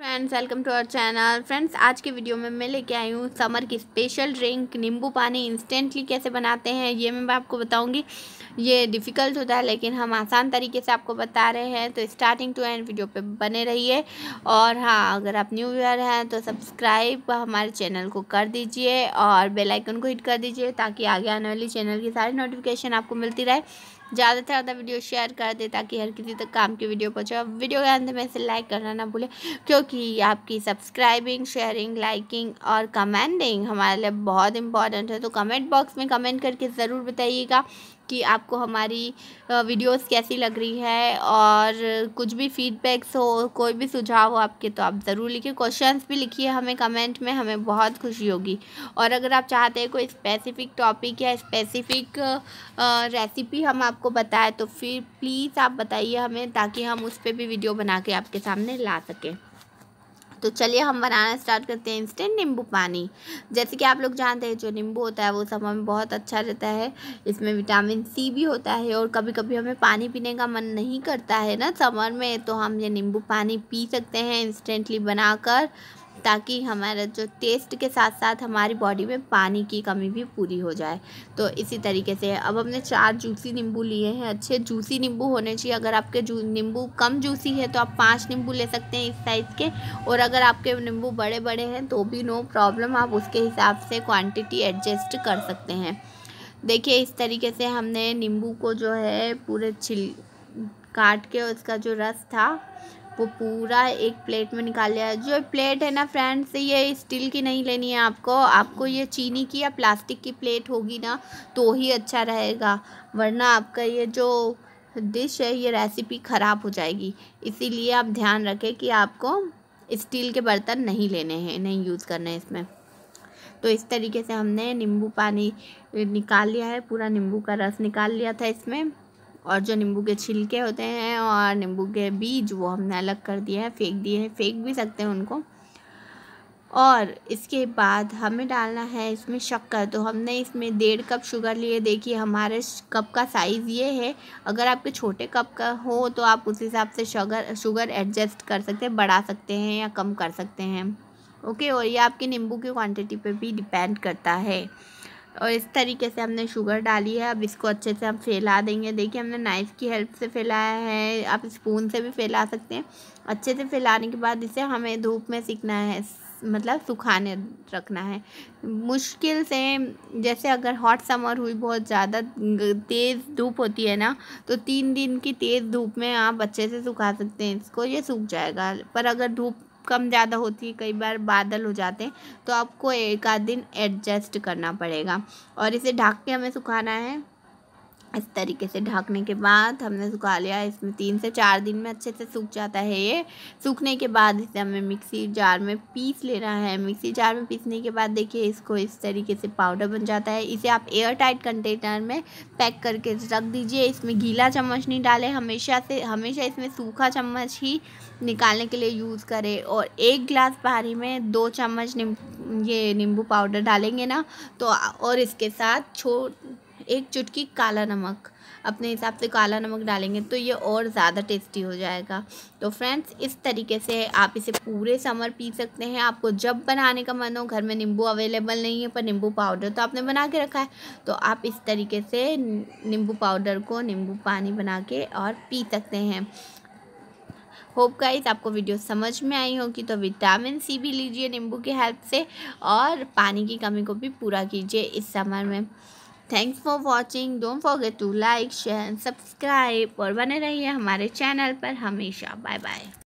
friends welcome to our channel friends आज के video में मैं लेके आई हूँ समर की स्पेशल ड्रिंक नींबू पानी इंस्टेंटली कैसे बनाते हैं ये मैं आपको बताऊँगी ये डिफ़िकल्ट होता है लेकिन हम आसान तरीके से आपको बता रहे हैं तो स्टार्टिंग टू एंड वीडियो पे बने रहिए और हाँ अगर आप न्यू व्यूअर हैं तो सब्सक्राइब हमारे चैनल को कर दीजिए और बेलाइकन को हिट कर दीजिए ताकि आगे आने वाली चैनल की सारी नोटिफिकेशन आपको मिलती रहे ज़्यादा से ज़्यादा वीडियो शेयर कर दे ताकि हर किसी तक काम की वीडियो पहुँचे और वीडियो के अंदर में से लाइक करना ना भूलें क्योंकि आपकी सब्सक्राइबिंग शेयरिंग लाइकिंग और कमेंटिंग हमारे लिए बहुत इंपॉर्टेंट है तो कमेंट बॉक्स में कमेंट करके ज़रूर बताइएगा कि आपको हमारी वीडियोस कैसी लग रही है और कुछ भी फीडबैक्स हो कोई भी सुझाव हो आपके तो आप ज़रूर लिखिए क्वेश्चंस भी लिखिए हमें कमेंट में हमें बहुत खुशी होगी और अगर आप चाहते हैं कोई स्पेसिफ़िक टॉपिक या स्पेसिफ़िक रेसिपी हम आप आपको पता है तो फिर प्लीज़ आप बताइए हमें ताकि हम उस पर भी वीडियो बना के आपके सामने ला सकें तो चलिए हम बनाना स्टार्ट करते हैं इंस्टेंट नींबू पानी जैसे कि आप लोग जानते हैं जो नींबू होता है वो सब हमें बहुत अच्छा रहता है इसमें विटामिन सी भी होता है और कभी कभी हमें पानी पीने का मन नहीं करता है ना समर में तो हम ये नींबू पानी पी सकते हैं इंस्टेंटली बनाकर ताकि हमारा जो टेस्ट के साथ साथ हमारी बॉडी में पानी की कमी भी पूरी हो जाए तो इसी तरीके से अब हमने चार जूसी नींबू लिए हैं अच्छे जूसी नींबू होने चाहिए अगर आपके जू नींबू कम जूसी है तो आप पाँच नींबू ले सकते हैं इस साइज़ के और अगर आपके नींबू बड़े बड़े हैं तो भी नो प्रॉब्लम आप उसके हिसाब से क्वान्टिटी एडजस्ट कर सकते हैं देखिए इस तरीके से हमने नींबू को जो है पूरे छिल काट के उसका जो रस था वो पूरा एक प्लेट में निकाल लिया जो प्लेट है ना फ्रेंड्स ये स्टील की नहीं लेनी है आपको आपको ये चीनी की या प्लास्टिक की प्लेट होगी ना तो ही अच्छा रहेगा वरना आपका ये जो डिश है ये रेसिपी ख़राब हो जाएगी इसीलिए आप ध्यान रखें कि आपको स्टील के बर्तन नहीं लेने हैं नहीं यूज़ करने हैं इसमें तो इस तरीके से हमने नींबू पानी निकाल लिया है पूरा नींबू का रस निकाल लिया था इसमें और जो नींबू के छिलके होते हैं और नींबू के बीज वो हमने अलग कर दिया है फेंक दिए हैं फेंक भी सकते हैं उनको और इसके बाद हमें डालना है इसमें शक्कर तो हमने इसमें डेढ़ कप शुगर लिए देखिए हमारे कप का साइज़ ये है अगर आपके छोटे कप का हो तो आप उस हिसाब से शुगर शुगर एडजस्ट कर सकते हैं बढ़ा सकते हैं या कम कर सकते हैं ओके और ये आपके नींबू की क्वांटिटी पे भी डिपेंड करता है और इस तरीके से हमने शुगर डाली है अब इसको अच्छे से हम फैला देंगे देखिए हमने नाइफ़ की हेल्प से फैलाया है आप स्पून से भी फैला सकते हैं अच्छे से फैलाने के बाद इसे हमें धूप में सीखना है मतलब सुखाने रखना है मुश्किल से जैसे अगर हॉट समर हुई बहुत ज़्यादा तेज़ धूप होती है ना तो तीन दिन की तेज़ धूप में आप अच्छे से सुखा सकते हैं इसको ये सूख जाएगा पर अगर धूप कम ज़्यादा होती है कई बार बादल हो जाते हैं तो आपको एक आध दिन एडजस्ट करना पड़ेगा और इसे ढक के हमें सुखाना है इस तरीके से ढकने के बाद हमने सुखा लिया इसमें तीन से चार दिन में अच्छे से सूख जाता है ये सूखने के बाद इसे हमें मिक्सी जार में पीस लेना है मिक्सी जार में पीसने के बाद देखिए इसको इस तरीके से पाउडर बन जाता है इसे आप एयर टाइट कंटेनर में पैक करके रख दीजिए इसमें गीला चम्मच नहीं डालें हमेशा से हमेशा इसमें सूखा चम्मच ही निकालने के लिए यूज़ करें और एक गिलास पानी में दो चम्मच ये नींबू पाउडर डालेंगे ना तो और इसके साथ छो एक चुटकी काला नमक अपने हिसाब से काला नमक डालेंगे तो ये और ज़्यादा टेस्टी हो जाएगा तो फ्रेंड्स इस तरीके से आप इसे पूरे समर पी सकते हैं आपको जब बनाने का मन हो घर में नींबू अवेलेबल नहीं है पर नींबू पाउडर तो आपने बना के रखा है तो आप इस तरीके से नींबू पाउडर को नींबू पानी बना के और पी सकते हैं होप गाइज आपको वीडियो समझ में आई होगी तो विटामिन सी भी लीजिए नींबू की हेल्प से और पानी की कमी को भी पूरा कीजिए इस समर में thanks for watching don't forget to like share and subscribe और बने रहिए हमारे चैनल पर हमेशा बाय बाय